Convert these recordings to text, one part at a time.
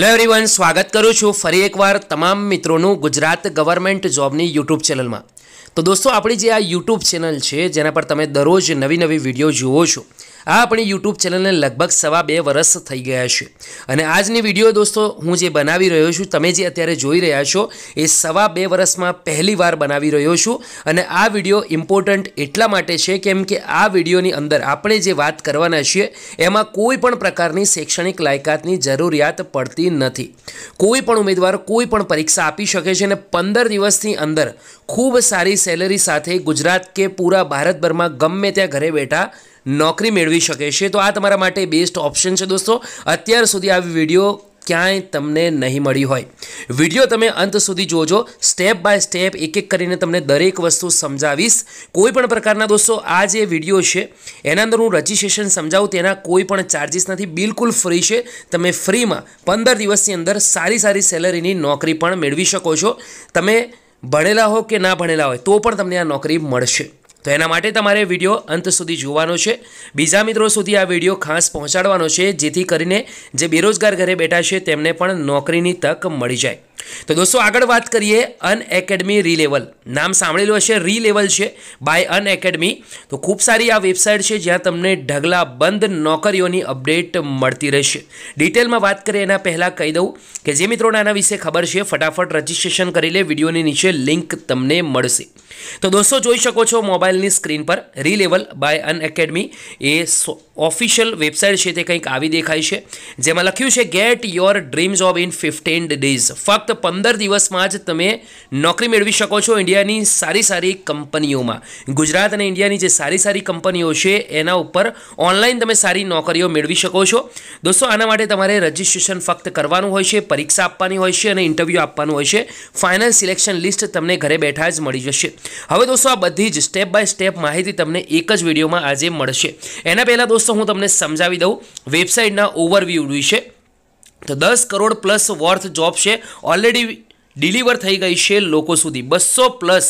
hello everyone સ્વાગત કરું છું ફરી એકવાર તમામ મિત્રોનું ગુજરાત ગવર્મેન્ટ જોબની યુટ્યુબ ચેનલમાં તો દોસ્તો આપણી જે આ યુટ્યુબ ચેનલ છે જેના પર તમે દરરોજ નવી નવી વિડીયો જુઓ છો આ આપણી યુટ્યુબ ચેનલને લગભગ સવા બે વર્ષ થઈ ગયા છે અને આજની વિડીયો દોસ્તો હું જે બનાવી રહ્યો છું તમે જે અત્યારે જોઈ રહ્યા છો એ સવા બે વર્ષમાં પહેલી વાર બનાવી રહ્યો છું અને આ વિડીયો ઇમ્પોર્ટન્ટ એટલા માટે છે કેમ કે આ વિડીયોની અંદર આપણે જે વાત કરવાના છીએ એમાં કોઈ પણ પ્રકારની શૈક્ષણિક લાયકાતની જરૂરિયાત પડતી નથી કોઈ પણ ઉમેદવાર કોઈ પણ પરીક્ષા આપી શકે છે અને પંદર દિવસની અંદર ખૂબ સારી સેલરી સાથે ગુજરાત કે પૂરા ભારતભરમાં ગમે ત્યાં ઘરે બેઠા નોકરી મેળવી શકે છે તો આ તમારા માટે બેસ્ટ ઓપ્શન છે દોસ્તો અત્યાર સુધી આવી વિડીયો ક્યાંય તમને નહીં મળી હોય વિડીયો તમે અંત સુધી જોજો સ્ટેપ બાય સ્ટેપ એક એક કરીને તમને દરેક વસ્તુ સમજાવીશ કોઈ પણ પ્રકારના દોસ્તો આ જે વિડીયો છે એના અંદર હું રજિસ્ટ્રેશન સમજાવું તેના કોઈ પણ ચાર્જિસ નથી બિલકુલ ફ્રી છે તમે ફ્રીમાં પંદર દિવસની અંદર સારી સારી સેલરીની નોકરી પણ મેળવી શકો છો તમે ભણેલા હો કે ના ભણેલા હોય તો પણ તમને આ નોકરી મળશે તો એના માટે તમારે વિડીયો અંત સુધી જોવાનો છે બીજા મિત્રો સુધી આ વિડીયો ખાસ પહોંચાડવાનો છે જેથી કરીને જે બેરોજગાર ઘરે બેઠા છે તેમને પણ નોકરીની તક મળી જાય તો દોસ્તો આગળ વાત કરીએ અન એકેડમી રીલેવલ નામ સાંભળેલું હશે રીલેવલ છે બાય અનએકેડમી તો ખૂબ સારી આ વેબસાઇટ છે જ્યાં તમને ઢગલા બંધ નોકરીઓની અપડેટ મળતી રહેશે ડિટેલમાં વાત કરીએ એના પહેલાં કહી દઉં કે જે મિત્રોને આના વિશે ખબર છે ફટાફટ રજિસ્ટ્રેશન કરી લે વિડીયોની નીચે લિંક તમને મળશે તો દોસ્તો જોઈ શકો છો મોબાઈલની સ્ક્રીન પર રીલેવલ બાય અન એકેડમી એ ઓફિશિયલ વેબસાઇટ છે તે કંઈક આવી દેખાય છે જેમાં લખ્યું છે get your dream job in fifteen days ફક્ત પંદર દિવસમાં જ તમે નોકરી મેળવી શકો છો ઇન્ડિયાની સારી સારી કંપનીઓમાં ગુજરાત અને ઇન્ડિયાની જે સારી સારી કંપનીઓ છે એના ઉપર ઓનલાઈન તમે સારી નોકરીઓ મેળવી શકો છો દોસ્તો આના માટે તમારે રજિસ્ટ્રેશન ફક્ત કરવાનું હોય છે પરીક્ષા આપવાની હોય છે અને ઇન્ટરવ્યૂ આપવાનું હોય છે ફાઇનલ સિલેક્શન લિસ્ટ તમને ઘરે બેઠા જ મળી જશે હવે દોસ્તો આ બધી જ સ્ટેપ બાય સ્ટેપ માહિતી તમને એક જ વિડીયોમાં આજે મળશે એના પહેલાં દોસ્તો હું તમને સમજાવી દઉં વેબસાઇટના ઓવરવ્યૂ વિશે તો દસ કરોડ પ્લસ વર્થ જોબ છે ઓલરેડી ડિલિવર થઈ ગઈ છે લોકો સુધી બસો પ્લસ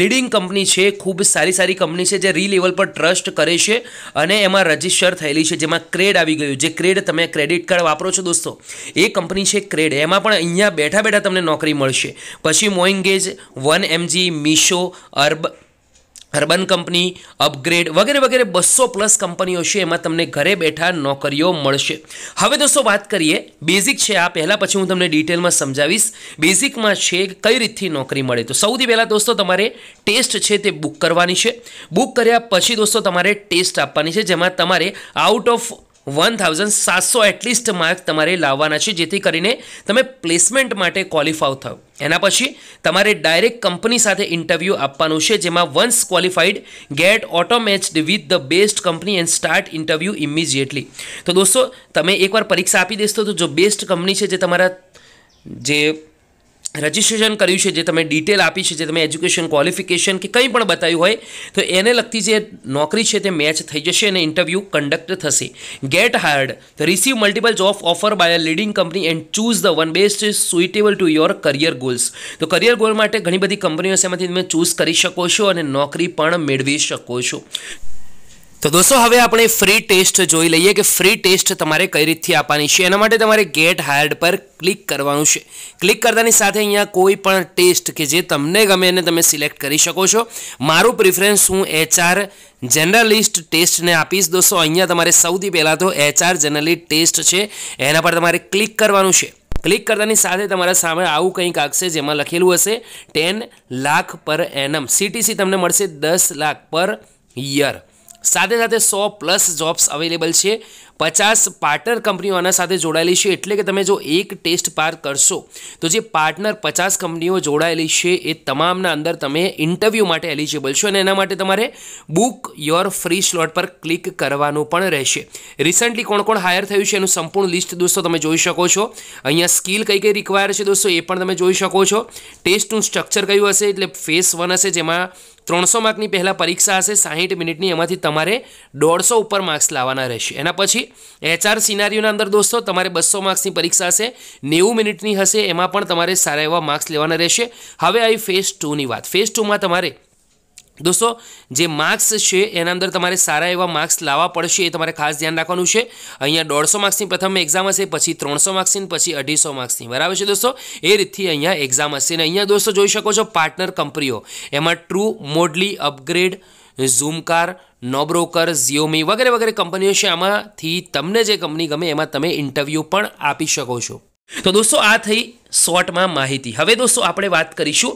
લીડિંગ કંપની છે ખૂબ સારી સારી કંપની છે જે રી લેવલ પર ટ્રસ્ટ કરે છે અને એમાં રજિસ્ટર થયેલી છે જેમાં ક્રેડ આવી ગયું જે ક્રેડ તમે ક્રેડિટ કાર્ડ વાપરો છો દોસ્તો એ કંપની છે ક્રેડ એમાં પણ અહીંયા બેઠા બેઠા તમને નોકરી મળશે પછી મોઇંગેજ વન એમજી મીશો અર્બ અર્બન કંપની અપગ્રેડ વગેરે વગેરે બસો પ્લસ કંપનીઓ છે એમાં તમને ઘરે બેઠા નોકરીઓ મળશે હવે દોસ્તો વાત કરીએ બેઝિક છે આ પહેલાં પછી હું તમને ડિટેલમાં સમજાવીશ બેઝિકમાં છે કઈ રીતથી નોકરી મળે તો સૌથી પહેલાં દોસ્તો તમારે ટેસ્ટ છે તે બુક કરવાની છે બુક કર્યા પછી દોસ્તો તમારે ટેસ્ટ આપવાની છે જેમાં તમારે આઉટ ઓફ વન થાઉઝન્ડ સાતસો એટલીસ્ટ માર્ક તમારે લાવવાના છે જેથી કરીને તમે પ્લેસમેન્ટ માટે ક્વોલિફાય થાવ એના પછી તમારે ડાયરેક્ટ કંપની સાથે ઇન્ટરવ્યૂ આપવાનું છે જેમાં once qualified get auto with the best company and start interview immediately તો દોસ્તો તમે એકવાર પરીક્ષા આપી દેશો તો જો બેસ્ટ કંપની છે જે તમારા જે રજીસ્ટ્રેશન કર્યું છે જે તમે ડિટેલ આપી છે જે તમે એજ્યુકેશન ક્વોલિફિકેશન કે કંઈ પણ બતાવ્યું હોય તો એને લગતી જે નોકરી છે તે મેચ થઈ જશે અને ઇન્ટરવ્યૂ કન્ડક્ટ થશે get hired the receive multiple job offer by a leading company and choose the one best is suitable to your career goals તો કરિયર ગોલ માટે ઘણી બધી કંપનીઓ છે એમાંથી તમે ચૂઝ કરી શકો છો અને નોકરી પણ મેળવી શકો છો તો દોસ્તો હવે આપણે ફ્રી ટેસ્ટ જોઈ લઈએ કે ફ્રી ટેસ્ટ તમારે કઈ રીતથી આપવાની છે એના માટે તમારે ગેટ હાયર્ડ પર ક્લિક કરવાનું છે ક્લિક કરતાની સાથે અહીંયા કોઈ પણ ટેસ્ટ કે જે તમને ગમે એને તમે સિલેક્ટ કરી શકો છો મારું પ્રિફરન્સ હું એચઆર જનરલિસ્ટ ટેસ્ટને આપીશ દોસ્તો અહીંયા તમારે સૌથી પહેલાં તો એચઆર જનરલિસ્ટ ટેસ્ટ છે એના પર તમારે ક્લિક કરવાનું છે ક્લિક કરતાની સાથે તમારા સામે આવું કંઈક આવશે જેમાં લખેલું હશે ટેન લાખ પર એનમ સીટીસી તમને મળશે દસ લાખ પર યર સાથે સાથે સો પ્લસ જોબ્સ અવેલેબલ છે પચાસ પાર્ટનર કંપનીઓ આના સાથે જોડાયેલી છે એટલે કે તમે જો એક ટેસ્ટ પાર કરશો તો જે પાર્ટનર પચાસ કંપનીઓ જોડાયેલી છે એ તમામના અંદર તમે ઇન્ટરવ્યૂ માટે એલિજિબલ છો અને એના માટે તમારે બુક યોર ફ્રી સ્લોટ પર ક્લિક કરવાનું પણ રહેશે રિસન્ટલી કોણ કોણ હાયર થયું છે એનું સંપૂર્ણ લિસ્ટ દોસ્તો તમે જોઈ શકો છો અહીંયા સ્કિલ કઈ કઈ રિક્વાયર છે દોસ્તો એ પણ તમે જોઈ શકો છો ટેસ્ટનું સ્ટ્રક્ચર કયું હશે એટલે ફેસ વન હશે જેમાં ત્રણસો માર્કની પહેલાં પરીક્ષા હશે સાહીઠ મિનિટની એમાંથી તમારે દોઢસો ઉપર માર્ક્સ લાવવાના રહેશે એના પછી પછી એચઆર સિનારીઓના અંદર દોસ્તો તમારે બસો માર્ક્સની પરીક્ષા હશે નેવું મિનિટની હશે એમાં પણ તમારે સારા એવા માર્ક્સ લેવાના રહેશે હવે આવી ફેઝ ટુની વાત ફેઝ ટુમાં તમારે દોસ્તો જે માર્ક્સ છે એના અંદર તમારે સારા એવા માર્ક્સ લાવવા પડશે એ તમારે ખાસ ધ્યાન રાખવાનું છે અહીંયા દોઢસો માર્ક્સની પ્રથમ એક્ઝામ હશે પછી ત્રણસો માર્ક્સની પછી અઢીસો માર્ક્સની બરાબર છે દોસ્તો એ રીતથી અહીંયા એક્ઝામ હશે અને અહીંયા દોસ્તો જોઈ શકો છો પાર્ટનર કંપનીઓ એમાં ટ્રુ મોડલી અપગ્રેડ ઝૂમકાર નોબ્રોકર ઝિયોમી વગેરે વગેરે કંપનીઓ છે આમાંથી તમને જે કંપની ગમે એમાં તમે ઇન્ટરવ્યૂ પણ આપી શકો છો તો દોસ્તો આ થઈ શોર્ટમાં માહિતી હવે દોસ્તો આપણે વાત કરીશું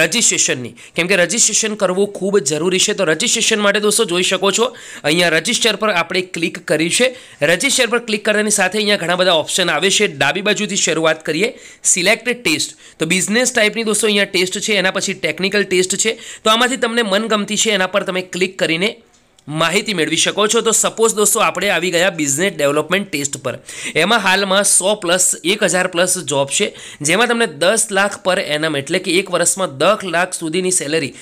રજિસ્ટ્રેશનની કેમ કે રજિસ્ટ્રેશન કરવું ખૂબ જરૂરી છે તો રજિસ્ટ્રેશન માટે દોસ્તો જોઈ શકો છો અહીંયા રજિસ્ટર પર આપણે ક્લિક કરી છે રજિસ્ટર પર ક્લિક કરવાની સાથે અહીંયા ઘણા બધા ઓપ્શન આવે છે ડાબી બાજુથી શરૂઆત કરીએ સિલેક્ટ ટેસ્ટ તો બિઝનેસ ટાઈપની દોસ્તો અહીંયા ટેસ્ટ છે એના પછી ટેકનિકલ ટેસ્ટ છે તો આમાંથી તમને મનગમતી છે એના પર તમે ક્લિક કરીને માહિતી મેળવી શકો છો તો સપોઝ દોસ્તો આપણે આવી ગયા બિઝનેસ ડેવલપમેન્ટ ટેસ્ટ પર એમાં હાલમાં સો પ્લસ એક હજાર પ્લસ જોબ છે જેમાં તમને દસ લાખ પર એનમ એટલે કે એક વર્ષમાં દસ લાખ સુધીની સેલેરી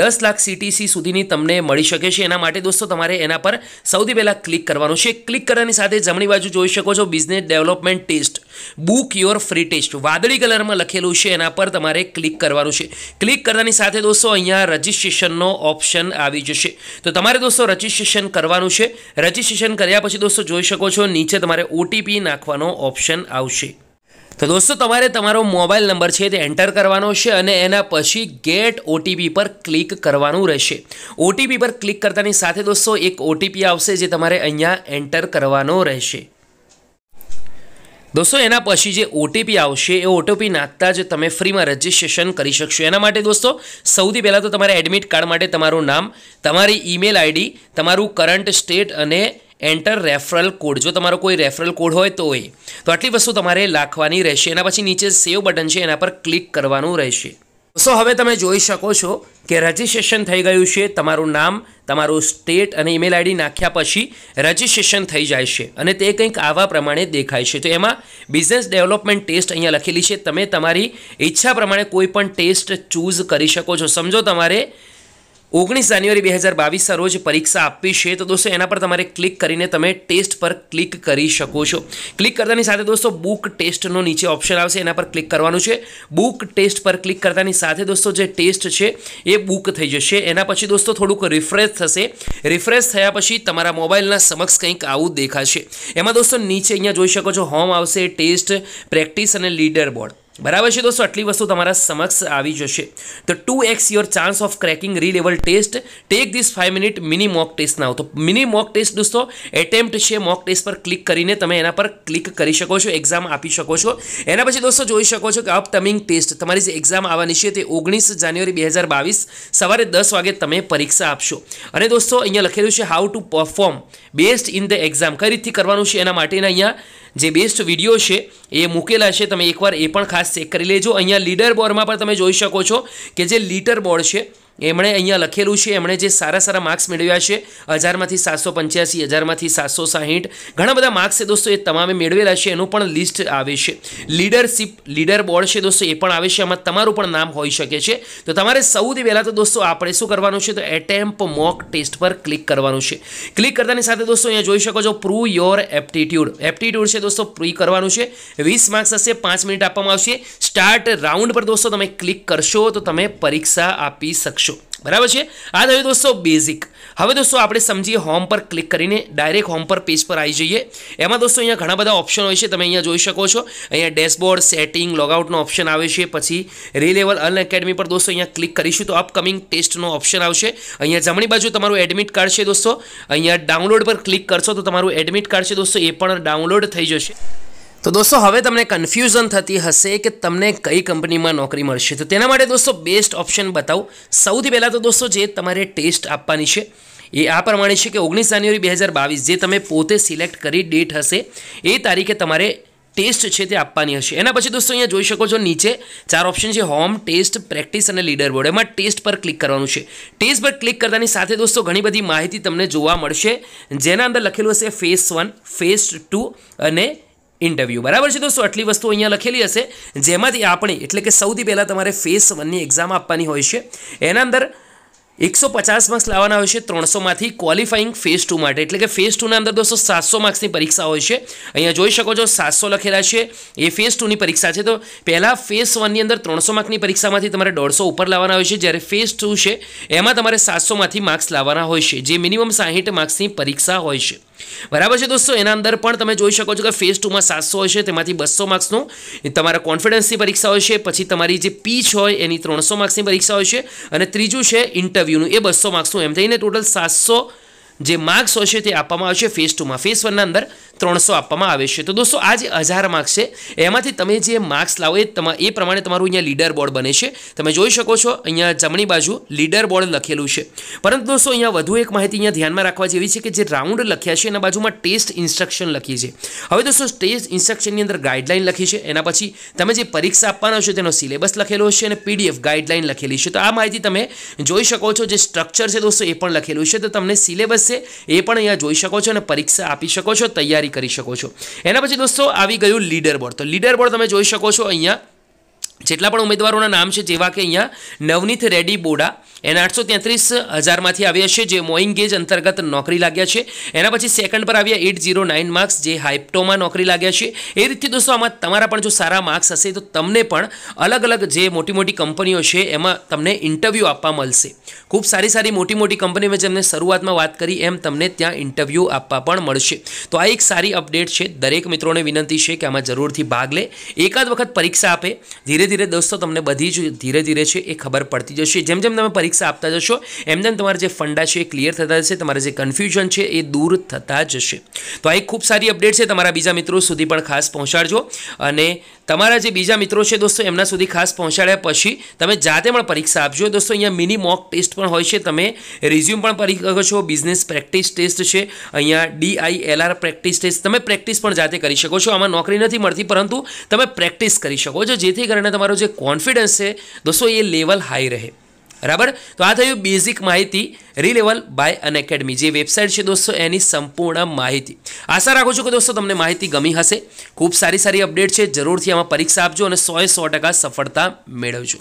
દસ લાખ સીટીસી સુધીની તમને મળી શકે છે એના માટે દોસ્તો તમારે એના પર સૌથી પહેલાં ક્લિક કરવાનું છે ક્લિક કરવાની સાથે જમણી બાજુ જોઈ શકો છો business development test book your free test વાદળી કલરમાં લખેલું છે એના પર તમારે ક્લિક કરવાનું છે ક્લિક કરતાની સાથે દોસ્તો અહીંયા રજિસ્ટ્રેશનનો ઓપ્શન આવી જશે તો તમારે દોસ્તો રજિસ્ટ્રેશન કરવાનું છે રજિસ્ટ્રેશન કર્યા પછી દોસ્તો જોઈ શકો છો નીચે તમારે ઓટીપી નાખવાનો ઓપ્શન આવશે તો દોસ્તો તમારે તમારો મોબાઈલ નંબર છે તે એન્ટર કરવાનો છે અને એના પછી ગેટ ઓટીપી પર ક્લિક કરવાનું રહેશે ઓટીપી પર ક્લિક કરતાની સાથે દોસ્તો એક ઓટીપી આવશે જે તમારે અહીંયા એન્ટર કરવાનો રહેશે દોસ્તો એના પછી જે ઓટીપી આવશે એ ઓટીપી નાખતા જ તમે ફ્રીમાં રજિસ્ટ્રેશન કરી શકશો એના માટે દોસ્તો સૌથી પહેલાં તો તમારે એડમિટ કાર્ડ માટે તમારું નામ તમારી ઈમેલ આઈડી તમારું કરંટ સ્ટેટ અને એન્ટર રેફરલ કોડ જો તમારો કોઈ રેફરલ કોડ હોય તો એ તો આટલી વસ્તુ તમારે લાખવાની રહેશે એના પછી નીચે સેવ બટન છે એના પર ક્લિક કરવાનું રહેશે સો હવે તમે જોઈ શકો છો કે રજિસ્ટ્રેશન થઈ ગયું છે તમારું નામ તમારું સ્ટેટ અને ઈમેલ આઈડી નાખ્યા પછી રજિસ્ટ્રેશન થઈ જાય છે અને તે કંઈક આવા પ્રમાણે દેખાય છે તો એમાં બિઝનેસ ડેવલપમેન્ટ ટેસ્ટ અહીંયા લખેલી છે તમે તમારી ઈચ્છા પ્રમાણે કોઈ પણ ટેસ્ટ ચૂઝ કરી શકો છો સમજો તમારે ઓગણીસ જાન્યુઆરી બે હજાર બાવીસના રોજ પરીક્ષા આપવી છે તો દોસ્તો એના પર તમારે ક્લિક કરીને તમે ટેસ્ટ પર ક્લિક કરી શકો છો ક્લિક કરતાની સાથે દોસ્તો બુક ટેસ્ટનો નીચે ઓપ્શન આવશે એના પર ક્લિક કરવાનું છે બુક ટેસ્ટ પર ક્લિક કરતાની સાથે દોસ્તો જે ટેસ્ટ છે એ બુક થઈ જશે એના પછી દોસ્તો થોડુંક રિફ્રેશ થશે રિફ્રેશ થયા પછી તમારા મોબાઈલના સમક્ષ કંઈક આવું દેખાશે એમાં દોસ્તો નીચે અહીંયા જોઈ શકો છો હોમ આવશે ટેસ્ટ પ્રેક્ટિસ અને લીડર બોર્ડ બરાબર છે દોસ્તો આટલી વસ્તુ તમારા સમક્ષ આવી જશે તો to ax your chance of cracking Relevel test take this five minute mini mock test now તો મિની મોક ટેસ્ટ દોસ્તો એટેમ્પ્ટ છે મોક ટેસ્ટ પર ક્લિક કરીને તમે એના પર ક્લિક કરી શકો છો એક્ઝામ આપી શકો છો એના પછી દોસ્તો જોઈ શકો છો કે અપકમિંગ ટેસ્ટ તમારી જે એક્ઝામ આવવાની છે તે ઓગણીસ જાન્યુઆરી બે હજાર બાવીસ સવારે દસ વાગે તમે પરીક્ષા આપશો અને દોસ્તો અહીંયા લખેલું છે how to perform best in the exam કઈ રીતથી કરવાનું છે એના માટેના અહીંયા જે બેસ્ટ વિડીયો છે એ મૂકેલા છે તમે એકવાર એ પણ ખાસ ચેક કરી લેજો અહીંયા લીડર બોર્ડમાં પણ તમે જોઈ શકો છો કે જે લીટર બોર્ડ છે એમણે અહીંયા લખેલું છે એમણે જે સારા સારા માર્ક્સ મેળવ્યા છે હજારમાંથી સાતસો પંચ્યાસી હજારમાંથી સાતસો સાહીઠ ઘણા બધા માર્ક્સ છે દોસ્તો એ તમામે મેળવેલા છે એનું પણ લિસ્ટ આવે છે લીડરશીપ લીડર બોર્ડ છે દોસ્તો એ પણ આવે છે આમાં તમારું પણ નામ હોઈ શકે છે તો તમારે સૌથી પહેલાં તો દોસ્તો આપણે શું કરવાનું છે તો એટેમ્પ મોક ટેસ્ટ પર ક્લિક કરવાનું છે ક્લિક કરતાની સાથે દોસ્તો અહીંયા જોઈ શકો છો પ્રૂવ યોર એપ્ટિટ્યૂડ એપ્ટિટ્યૂડ છે દોસ્તો પ્રી કરવાનું છે વીસ માર્ક્સ હશે પાંચ મિનિટ આપવામાં આવશે સ્ટાર્ટ રાઉન્ડ પર દોસ્તો તમે ક્લિક કરશો તો તમે પરીક્ષા આપી શકશો બરાબર છે આ થયું દોસ્તો બેઝિક હવે દોસ્તો આપણે સમજીએ હોમ પર ક્લિક કરીને ડાયરેક્ટ હોમ પર પેજ પર આવી જઈએ એમાં દોસ્તો અહીંયા ઘણા બધા ઓપ્શન હોય છે તમે અહીંયા જોઈ શકો છો અહીંયા ડેશબોર્ડ સેટિંગ લોગઆઉટનો ઓપ્શન આવે છે પછી રી લેવલ અન એકેડમી પર દોસ્તો અહીંયા ક્લિક કરીશું તો અપકમિંગ ટેસ્ટનો ઓપ્શન આવશે અહીંયા જમણી બાજુ તમારું એડમિટ કાર્ડ છે દોસ્તો અહીંયા ડાઉનલોડ પર ક્લિક કરશો તો તમારું એડમિટ કાર્ડ છે દોસ્તો એ પણ ડાઉનલોડ થઈ જશે તો દોસ્તો હવે તમને કન્ફ્યુઝન થતી હશે કે તમને કઈ કંપનીમાં નોકરી મળશે તો તેના માટે દોસ્તો બેસ્ટ ઓપ્શન બતાવું સૌથી પહેલાં તો દોસ્તો જે તમારે ટેસ્ટ આપવાની છે એ આ પ્રમાણે છે કે ઓગણીસ જાન્યુઆરી બે હજાર બાવીસ જે તમે પોતે સિલેક્ટ કરી ડેટ હશે એ તારીખે તમારે ટેસ્ટ છે તે આપવાની હશે એના પછી દોસ્તો અહીંયા જોઈ શકો છો નીચે ચાર ઓપ્શન છે હોમ ટેસ્ટ પ્રેક્ટિસ અને લીડર બોર્ડ એમાં ટેસ્ટ પર ક્લિક કરવાનું છે ટેસ્ટ પર ક્લિક કરતાની સાથે દોસ્તો ઘણી બધી માહિતી તમને જોવા મળશે જેના અંદર લખેલું હશે ફેસ વન ફેસ ટુ અને ઇન્ટરવ્યૂ બરાબર છે દોસ્તો આટલી વસ્તુ અહીંયા લખેલી હશે જેમાંથી આપણે એટલે કે સૌથી પહેલાં તમારે ફેસ વનની એક્ઝામ આપવાની હોય છે એના અંદર એકસો પચાસ માર્ક્સ લાવવાના હોય છે ત્રણસોમાંથી ક્વોલિફાઈંગ ફેઝ ટુ માટે એટલે કે ફેઝ ટુના અંદર દોસ્તો સાતસો માર્ક્સની પરીક્ષા હોય છે અહીંયા જોઈ શકો છો સાતસો લખેલા છે એ ફેઝ ટુની પરીક્ષા છે તો પહેલાં ફેઝ વનની અંદર ત્રણસો માર્કની પરીક્ષામાંથી તમારે દોઢસો ઉપર લાવવાના હોય છે જ્યારે ફેઝ ટુ છે એમાં તમારે સાતસોમાંથી માર્ક્સ લાવવાના હોય છે જે મિનિમમ સાહીઠ માર્ક્સની પરીક્ષા હોય છે બરાબર છે દોસ્તો એના અંદર પણ તમે જોઈ શકો છો કે ફેઝ ટુમાં સાતસો હશે તેમાંથી બસો માર્ક્સનું તમારા કોન્ફિડન્સની પરીક્ષા હોય છે પછી તમારી જે પીચ હોય એની ત્રણસો માર્ક્સની પરીક્ષા હોય છે અને ત્રીજું છે ઇન્ટરવ્યૂનું એ બસો માર્ક્સનું એમ થઈને ટોટલ સાતસો જે માર્ક્સ હશે તે આપવામાં આવશે ફેઝ ટુમાં ફેઝ વનના અંદર ત્રણસો આપવામાં આવે છે તો દોસ્તો આ જે હજાર માર્ક્સ છે એમાંથી તમે જે માર્ક્સ લાવો એ એ પ્રમાણે તમારું અહીંયા લીડર બોર્ડ બને છે તમે જોઈ શકો છો અહીંયા જમણી બાજુ લીડર બોર્ડ લખેલું છે પરંતુ દોસ્તો અહીંયા વધુ એક માહિતી અહીંયા ધ્યાનમાં રાખવા જેવી છે કે જે રાઉન્ડ લખ્યા છે એના બાજુમાં ટેસ્ટ ઇન્સ્ટ્રક્શન લખી છે હવે દોસ્તો ટેસ્ટ ઇન્સ્ટ્રક્શનની અંદર ગાઈડલાઇન લખી છે એના પછી તમે જે પરીક્ષા આપવાના છો તેનો સિલેબસ લખેલો છે અને પીડીએફ ગાઈડલાઇન લખેલી છે તો આ માહિતી તમે જોઈ શકો છો જે સ્ટ્રક્ચર છે દોસ્તો એ પણ લખેલું છે તો તમને સિલેબસ હશે એ પણ અહીંયા જોઈ શકો છો અને પરીક્ષા આપી શકો છો તૈયારી કરી શકો છો એના પછી દોસ્તો આવી ગયું લીડર બોર્ડ તો લીડર બોર્ડ તમે જોઈ શકો છો અહીંયા જેટલા પણ ઉમેદવારોના નામ છે જેવા કે અહીંયા નવનીત રેડ્ડી બોડા એના આઠસો તેત્રીસ હજારમાંથી આવ્યા છે જે મોઈંગ ગેજ અંતર્ગત નોકરી લાગ્યા છે એના પછી સેકન્ડ પર આવ્યા એટ ઝીરો નાઇન માર્ક્સ જે હાઇપ્ટોમાં નોકરી લાગ્યા છે એ રીતે દોસ્તો આમાં તમારા પણ જો સારા માર્ક્સ હશે તો તમને પણ અલગ અલગ જે મોટી મોટી કંપનીઓ છે એમાં તમને ઇન્ટરવ્યૂ આપવા મળશે ખૂબ સારી સારી મોટી મોટી કંપની મેં જેમને શરૂઆતમાં વાત કરી એમ તમને ત્યાં ઇન્ટરવ્યૂ આપવા પણ મળશે તો આ એક સારી અપડેટ છે દરેક મિત્રોને વિનંતી છે કે આમાં જરૂરથી ભાગ લે એકાદ વખત પરીક્ષા આપે ધીરે ધીરે દોસ્તો તમને બધી જ ધીરે ધીરે છે એ ખબર પડતી જશે જેમ જેમ તમે પરીક્ષા આપતા જશો એમ જેમ તમારા જે ફંડા છે એ ક્લિયર થતા જશે તમારા જે કન્ફ્યુઝન છે એ દૂર થતા જશે તો આ એક ખૂબ સારી અપડેટ છે તમારા બીજા મિત્રો સુધી પણ ખાસ પહોંચાડજો અને તમારા જે બીજા મિત્રો છે દોસ્તો એમના સુધી ખાસ પહોંચાડ્યા પછી તમે જાતે પણ પરીક્ષા આપજો દોસ્તો અહીંયા મિની મોક ટેસ્ટ પણ હોય છે તમે રિઝ્યુમ પણ પરી શકો છો બિઝનેસ પ્રેક્ટિસ ટેસ્ટ છે અહીંયા ડીઆઈએલઆર પ્રેક્ટિસ ટેસ્ટ તમે પ્રેક્ટિસ પણ જાતે કરી શકો છો આમાં નોકરી નથી મળતી પરંતુ તમે પ્રેક્ટિસ કરી શકો છો જેથી કરીને તમારો જે કોન્ફિડન્સ છે દોસ્તો એ લેવલ હાઈ રહે બરાબર તો આ થયું બેઝિક માહિતી રીલેવલ બાય અન એકેડમી જે વેબસાઇટ છે દોસ્તો એની સંપૂર્ણ માહિતી આશા રાખું છું કે દોસ્તો તમને માહિતી ગમી હશે ખૂબ સારી સારી અપડેટ છે જરૂરથી આમાં પરીક્ષા આપજો અને સોએ સો ટકા સફળતા મેળવજો